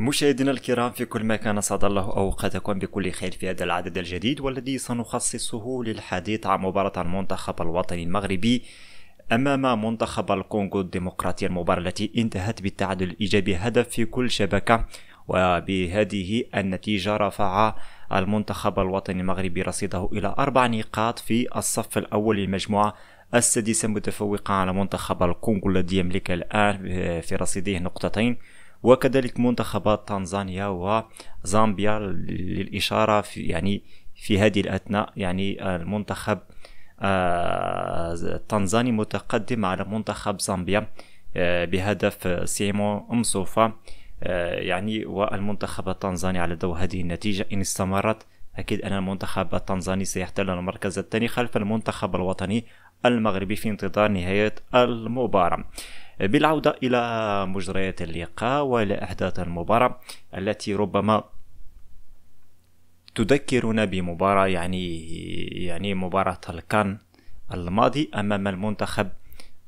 مشاهدينا الكرام في كل مكان اسعد الله اوقاتكم بكل خير في هذا العدد الجديد والذي سنخصصه للحديث عن مباراة المنتخب الوطني المغربي امام منتخب الكونغو الديمقراطية المباراة التي انتهت بالتعادل الايجابي هدف في كل شبكة وبهذه النتيجة رفع المنتخب الوطني المغربي رصيده إلى أربع نقاط في الصف الأول للمجموعة السادسة متفوقا على منتخب الكونغو الذي يملك الآن في رصيده نقطتين وكذلك منتخبات تنزانيا وزامبيا للإشارة في يعني في هذه الأثناء يعني المنتخب التنزاني آه، متقدم على منتخب زامبيا آه، بهدف سيمون أمصوفا آه، يعني والمنتخب التنزاني على ضوء هذه النتيجة إن استمرت أكيد أن المنتخب التنزاني سيحتل المركز الثاني خلف المنتخب الوطني المغربي في انتظار نهاية المباراة بالعودة إلى مجريات اللقاء أحداث المباراة التي ربما تذكرنا بمباراة يعني يعني مباراة الكان الماضي أمام المنتخب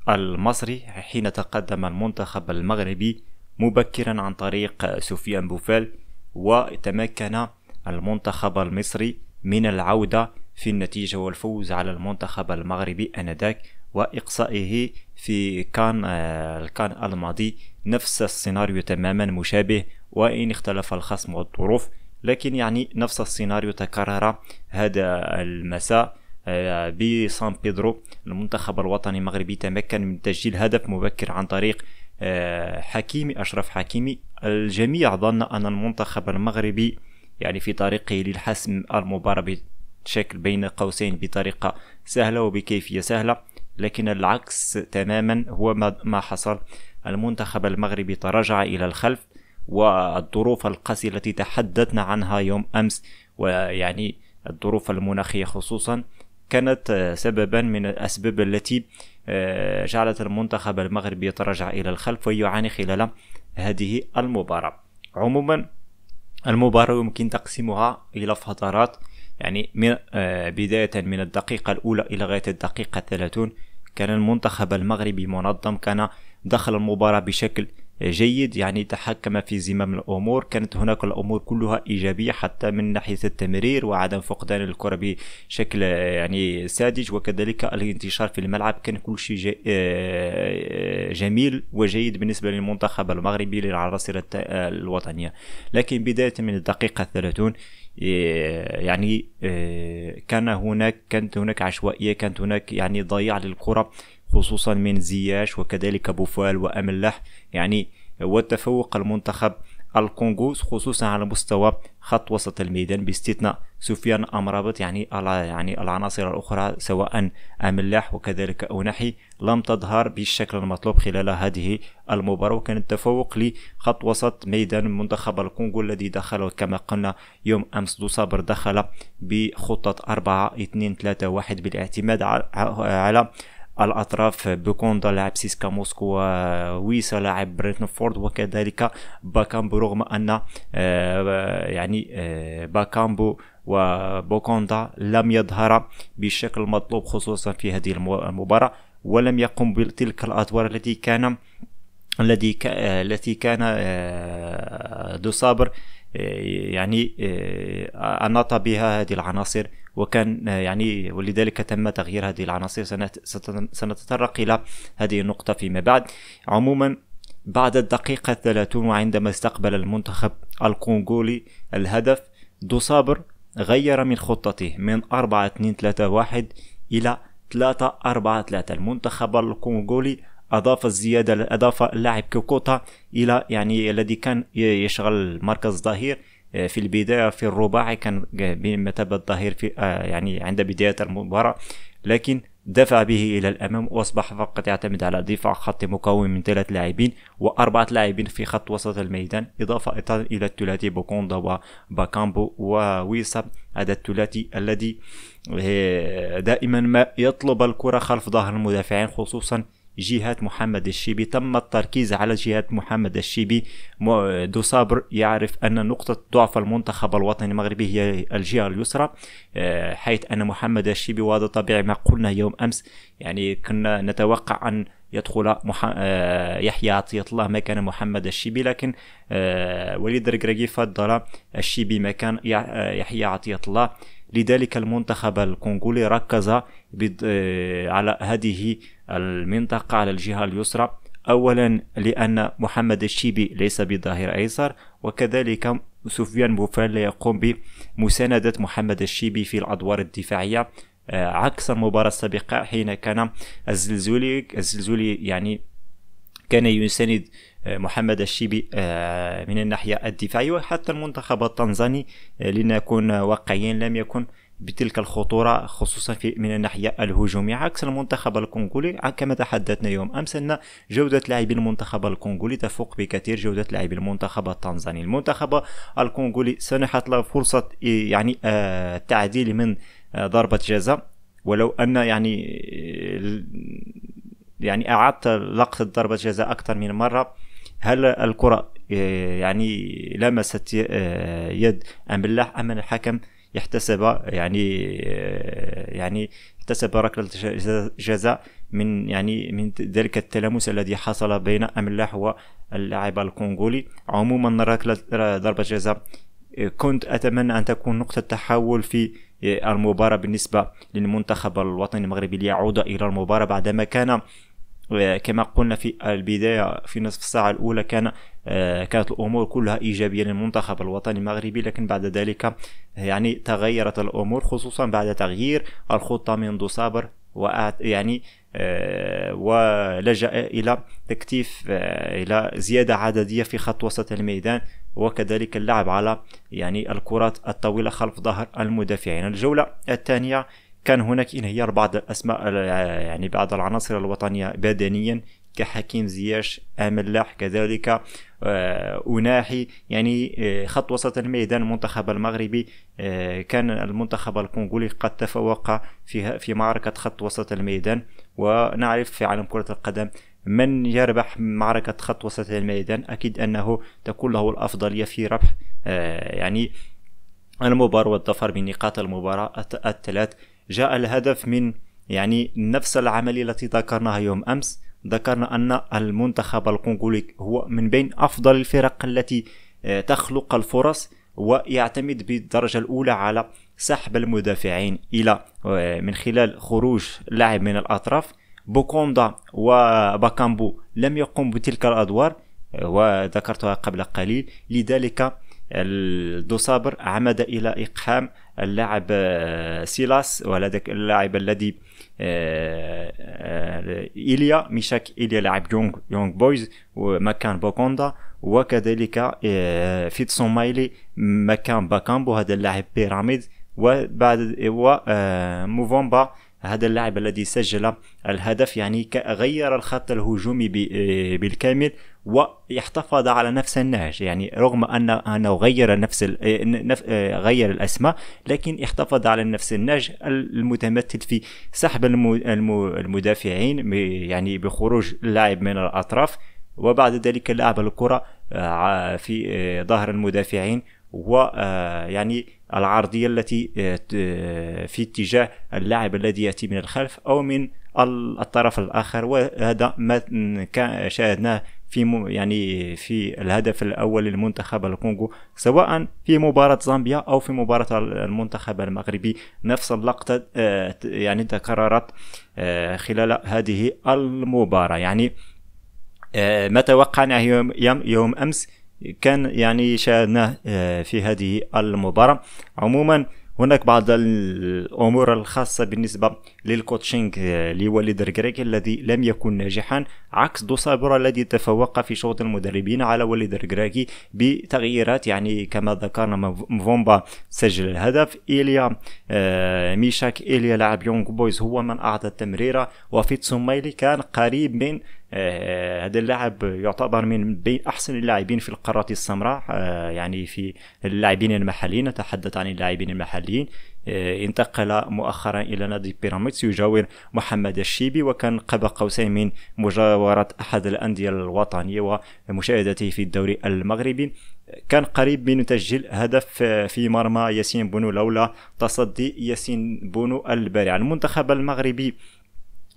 المصري حين تقدم المنتخب المغربي مبكرا عن طريق سفيان بوفال وتمكن المنتخب المصري من العودة في النتيجة والفوز على المنتخب المغربي آنذاك وإقصائه في كان آه، الكان الماضي نفس السيناريو تماما مشابه وإن اختلف الخصم والظروف لكن يعني نفس السيناريو تكرر هذا المساء آه، بسان بيدرو المنتخب الوطني المغربي تمكن من تسجيل هدف مبكر عن طريق آه، حكيمي أشرف حكيمي الجميع ظن أن المنتخب المغربي يعني في طريقه للحسم المباراة بشكل بين قوسين بطريقة سهلة وبكيفية سهلة لكن العكس تماما هو ما حصل المنتخب المغربي تراجع إلى الخلف والظروف القاسية التي تحدثنا عنها يوم أمس ويعني الظروف المناخية خصوصا كانت سببا من الأسباب التي آه، جعلت المنتخب المغربي يتراجع إلى الخلف ويعاني خلال هذه المباراة عموما المباراة يمكن تقسيمها إلى فترات يعني من آه، بداية من الدقيقة الأولى إلى غاية الدقيقة 30 كان المنتخب المغربي منظم كان دخل المباراة بشكل جيد يعني تحكم في زمام الأمور كانت هناك الأمور كلها إيجابية حتى من ناحية التمرير وعدم فقدان الكرة بشكل يعني ساذج وكذلك الانتشار في الملعب كان كل شيء آه، آه، جميل وجيد بالنسبة للمنتخب المغربي للعناصر آه، الوطنية لكن بداية من الدقيقة الثلاثون يعني كان هناك كانت هناك عشوائية كانت هناك يعني ضياع للكرة خصوصا من زياش وكذلك بوفال وأملح يعني وتفوق المنتخب الكونغو خصوصا على مستوى خط وسط الميدان باستثناء سفيان أمرابط يعني يعني العناصر الأخرى سواء أملاح وكذلك أونحي لم تظهر بالشكل المطلوب خلال هذه المباراة وكان التفوق لخط وسط ميدان منتخب الكونغو الذي دخل كما قلنا يوم أمس دوسابر دخل بخطة 4 2 3 1 بالاعتماد على الأطراف بوكوندا لاعب سيسكا موسكو آه، ويسا لاعب برينفورد وكذلك باكامبو رغم أن آه، يعني آه، باكامبو وبوكوندا لم يظهر بالشكل المطلوب خصوصا في هذه المباراة ولم يقم بتلك الأدوار التي كان الذي التي كان دو صابر آه، يعني آه، أناط بها هذه العناصر وكان آه، يعني ولذلك تم تغيير هذه العناصر سنتطرق إلى هذه النقطة فيما بعد عموما بعد الدقيقة 30 وعندما استقبل المنتخب الكونغولي الهدف دوصابر غير من خطته من 4 2 3 1 إلى 3 4 3 المنتخب الكونغولي أضاف الزيادة أضاف اللاعب كوكوتا إلى يعني الذي كان يشغل مركز ظهير آه، في البداية في الرباعي كان بمثابة الظهير في آه، يعني عند بداية المباراة لكن دفع به إلى الأمام وأصبح فقط يعتمد على دفاع خط مكون من ثلاث لاعبين وأربعة لاعبين في خط وسط الميدان إضافة إلى الثلاثي بوكوندا وباكامبو وويسا هذا الثلاثي الذي آه، دائما ما يطلب الكرة خلف ظهر المدافعين خصوصا جهات محمد الشيبي تم التركيز على جهات محمد الشيبي دو صابر يعرف أن نقطة ضعف المنتخب الوطني المغربي هي الجهة اليسرى آه، حيث أن محمد الشيبي وهذا طبيعي ما قلنا يوم أمس يعني كنا نتوقع أن يدخل مح... آه، يحيى عطية الله مكان محمد الشيبي لكن آه، وليد ركراكي فضل الشيبي مكان يحيى عطية الله لذلك المنتخب الكونغولي ركز آه، على هذه المنطقة على الجهة اليسرى أولا لأن محمد الشيبي ليس بظهير أيسر وكذلك سفيان بوفال يقوم بمساندة محمد الشيبي في الأدوار الدفاعية آه، عكس المباراة السابقة حين كان الزلزولي الزلزولي يعني كان يساند آه، محمد الشيبي آه، من الناحية الدفاعية وحتى المنتخب التنزاني آه، لنكون واقعيين لم يكن بتلك الخطورة خصوصا في من الناحية الهجومية عكس المنتخب الكونغولي كما تحدثنا يوم أمس أن جودة لاعبي المنتخب الكونغولي تفوق بكثير جودة لاعبي المنتخب التنزاني المنتخب الكونغولي سنحت له فرصة يعني التعديل من ضربة جزاء ولو أن يعني يعني اعادت لقطه ضربه جزاء اكثر من مره هل الكره آه، يعني لمست آه، يد ام الله ام الحكم يحتسب يعني آه، يعني احتسب ركله جزاء من يعني من ذلك التلامس الذي حصل بين املاح واللاعب الكونغولي عموما ركله ضربه جزاء كنت اتمنى ان تكون نقطه تحول في المباراة بالنسبة للمنتخب الوطني المغربي ليعود إلى المباراة بعدما كان كما قلنا في البداية في نصف الساعة الأولى كان آه، كانت الأمور كلها إيجابية للمنتخب الوطني المغربي لكن بعد ذلك يعني تغيرت الأمور خصوصا بعد تغيير الخطة منذ صابر يعني آه، ولجأ إلى تكتيف آه، إلى زيادة عددية في خط وسط الميدان وكذلك اللعب على يعني الكرات الطويلة خلف ظهر المدافعين الجولة الثانية كان هناك انهيار بعض الاسماء آه، يعني بعض العناصر الوطنيه بدنيا كحكيم زياش ملاح كذلك أناحي آه، يعني آه، خط وسط الميدان المنتخب المغربي كان المنتخب الكونغولي قد تفوق في في معركة خط وسط الميدان ونعرف في عالم كرة القدم من يربح معركة خط وسط الميدان أكيد أنه تكون له الأفضلية في ربح يعني المباراة والظفر بنقاط المباراة الثلاث جاء الهدف من يعني نفس العملية التي ذكرناها يوم أمس ذكرنا أن المنتخب الكونغولي هو من بين أفضل الفرق التي آه، تخلق الفرص ويعتمد بالدرجة الأولى على سحب المدافعين إلى آه، من خلال خروج لاعب من الأطراف بوكوندا وباكامبو لم يقم بتلك الأدوار آه، وذكرتها قبل قليل لذلك الدوسابر عمد الى اقحام اللاعب آه، سيلاس وهذاك اللاعب الذي آه، آه، ايليا ميشاك ايليا لاعب يونغ يونغ بويز ومكان بوكوندا وكذلك فيتسون مايلي مكان باكامبو هذا اللاعب بيراميد وبعد وموفومبا هذا اللاعب الذي سجل الهدف يعني غير الخط الهجومي بالكامل ويحتفظ على نفس النهج يعني رغم ان انه غير نفس غير الاسماء لكن احتفظ على نفس النهج المتمثل في سحب المدافعين يعني بخروج اللاعب من الاطراف وبعد ذلك لعب الكره آه، في آه، ظهر المدافعين ويعني آه، العرضية التي آه، آه، في اتجاه اللاعب الذي يأتي من الخلف أو من الطرف الآخر وهذا ما شاهدناه في يعني في الهدف الاول للمنتخب الكونغو سواء في مباراه زامبيا او في مباراه المنتخب المغربي نفس اللقطه آه، يعني تكررت خلال هذه المباراه يعني ما توقعناه يوم, يوم امس كان يعني شاهدناه آه، في هذه المباراة عموما هناك بعض الامور الخاصه بالنسبه للكوتشينج آه، لوليد ركريك الذي لم يكن ناجحا عكس دوسابورا الذي تفوق في شوط المدربين على وليد الكريكي بتغييرات يعني كما ذكرنا مفومبا سجل الهدف ايليا آه، ميشاك ايليا لاعب يونغ بويز هو من اعطى التمريره وفيتسون مايلي كان قريب من آه، هذا اللاعب يعتبر من بين احسن اللاعبين في القاره السمراء آه، يعني في اللاعبين المحليين نتحدث عن اللاعبين المحليين آه، انتقل مؤخرا الى نادي بيراميدز يجاور محمد الشيبي وكان قاب قوسين من مجاوره احد الانديه الوطنيه ومشاهدته في الدوري المغربي كان قريب من تسجيل هدف في مرمى ياسين بونو لولا تصدي ياسين بونو البارع المنتخب المغربي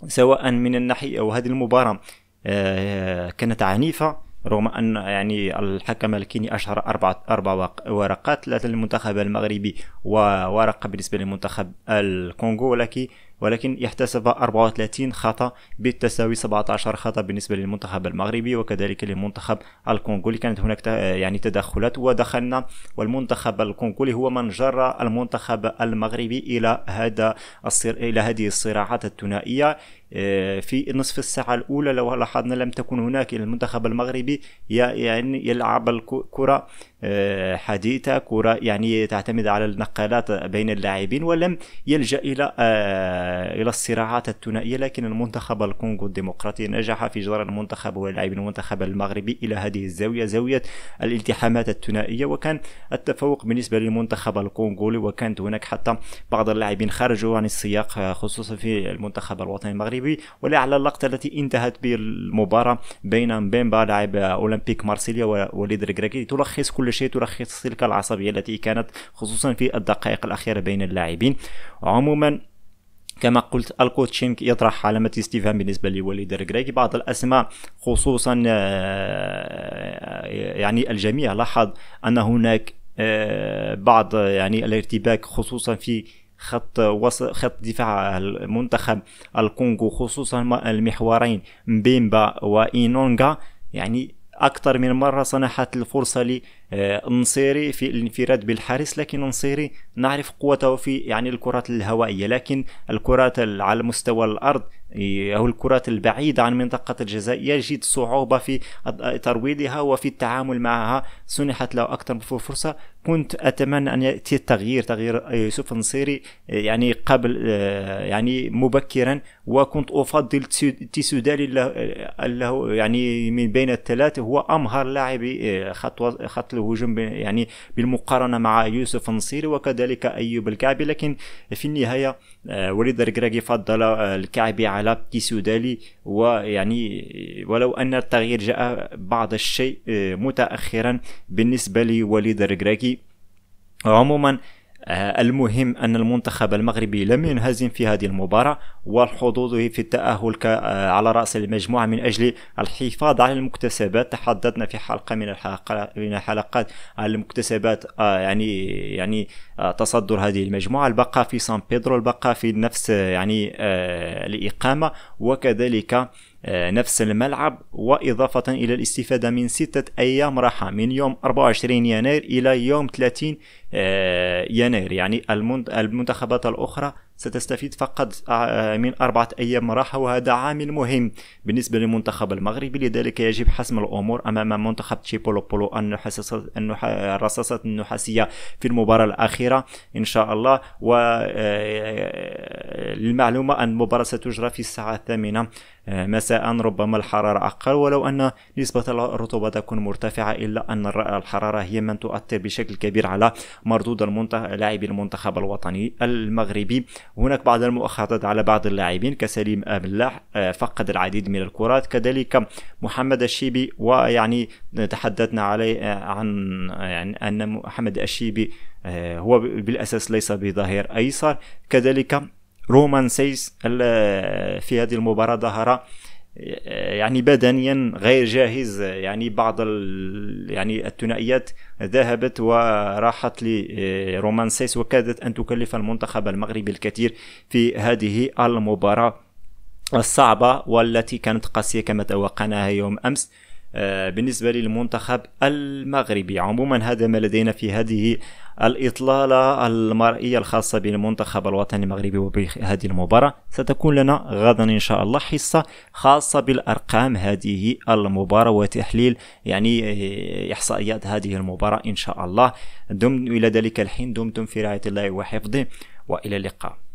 سواء من الناحية أو هذه المباراة آه، كانت عنيفة رغم أن يعني الحكم الكيني أشهر أربعة أربع ورقات ثلاثة للمنتخب المغربي وورقة بالنسبة للمنتخب الكونغولكي ولكن يحتسب 34 خطأ بالتساوي 17 خطأ بالنسبة للمنتخب المغربي وكذلك للمنتخب الكونغولي كانت هناك يعني تدخلات ودخلنا والمنتخب الكونغولي هو من جرى المنتخب المغربي إلى هذا الصر... إلى هذه الصراعات الثنائية آه، في نصف الساعة الأولى لو لاحظنا لم تكن هناك المنتخب المغربي يعني يلعب الكرة آه، حديثة كرة يعني تعتمد على النقالات بين اللاعبين ولم يلجأ إلى آه، إلى الصراعات الثنائية لكن المنتخب الكونغو الديمقراطي نجح في جر المنتخب واللاعب المنتخب المغربي إلى هذه الزاوية زاوية الالتحامات الثنائية وكان التفوق بالنسبة للمنتخب الكونغولي وكانت هناك حتى بعض اللاعبين خرجوا عن السياق خصوصا في المنتخب الوطني المغربي ولا على اللقطة التي انتهت بالمباراة بين بيمبا لاعب أولمبيك مارسيليا ووليد ركراكي تلخص كل شيء تلخص تلك العصبية التي كانت خصوصا في الدقائق الأخيرة بين اللاعبين عموما كما قلت الكوتشينغ يطرح علامة استفهام بالنسبة لوليد الركراكي بعض الأسماء خصوصا آه، آه، يعني الجميع لاحظ أن هناك آه، بعض يعني الارتباك خصوصا في خط وسط خط دفاع المنتخب الكونغو خصوصا المحورين مبيمبا وإينونغا يعني أكثر من مرة صنحت الفرصة النصيري آه، في الانفراد بالحارس لكن النصيري نعرف قوته في يعني الكرات الهوائيه لكن الكرات على مستوى الارض إيه، أو الكرات البعيدة عن منطقة الجزاء يجد صعوبة في ترويضها وفي التعامل معها سنحت له أكثر من فرصة كنت أتمنى أن يأتي التغيير تغيير آه، يوسف النصيري آه، يعني قبل آه، يعني مبكرا وكنت أفضل تيسودالي له يعني من بين الثلاث هو أمهر لاعب خط خط الهجوم يعني بالمقارنة مع يوسف النصيري وكذلك أيوب الكعبي لكن في النهاية آه، وليد الركراكي فضل آه، الكعبي على بتي دالي ويعني ولو أن التغيير جاء بعض الشيء آه، متأخرا بالنسبة لوليد الركراكي عموما آه، المهم أن المنتخب المغربي لم ينهزم في هذه المباراة والحظوظ في التأهل آه، على رأس المجموعة من أجل الحفاظ على المكتسبات تحدثنا في حلقة من من الحلقات على المكتسبات آه، يعني يعني تصدر هذه المجموعة البقاء في سان بيدرو البقاء في نفس يعني الإقامة وكذلك آه، نفس الملعب وإضافة إلى الاستفادة من ستة أيام راحة من يوم 24 يناير إلى يوم 30 آه، يناير يعني المنتخبات الأخرى ستستفيد فقط آه، من أربعة أيام راحة وهذا عامل مهم بالنسبة للمنتخب المغربي لذلك يجب حسم الأمور أمام منتخب تشيبولو بولو أن الرصاصات النحاسية في المباراة الأخيرة إن شاء الله وللمعلومة آه، أن المباراة ستجرى في الساعة الثامنة آه، مساء ربما الحرارة أقل ولو أن نسبة الرطوبة تكون مرتفعة إلا أن الحرارة هي من تؤثر بشكل كبير على مردود لاعبي المنتخب الوطني المغربي هناك بعض المؤخرات على بعض اللاعبين كسليم أبلاح آه، فقد العديد من الكرات كذلك محمد الشيبي ويعني تحدثنا عليه آه، عن آه، يعني أن محمد الشيبي هو بالأساس ليس بظهير أيسر كذلك رومان سيس في هذه المباراة ظهر يعني بدنيا غير جاهز يعني بعض يعني الثنائيات ذهبت وراحت لرومان سيس وكادت ان تكلف المنتخب المغربي الكثير في هذه المباراه الصعبه والتي كانت قاسيه كما توقعناها يوم امس آه، بالنسبة للمنتخب المغربي عموما هذا ما لدينا في هذه الإطلالة المرئية الخاصة بالمنتخب الوطني المغربي وبهذه المباراة ستكون لنا غدا إن شاء الله حصة خاصة بالأرقام هذه المباراة وتحليل يعني آه، إحصائيات هذه المباراة إن شاء الله دمتم إلى ذلك الحين دمتم في رعاية الله وحفظه وإلى اللقاء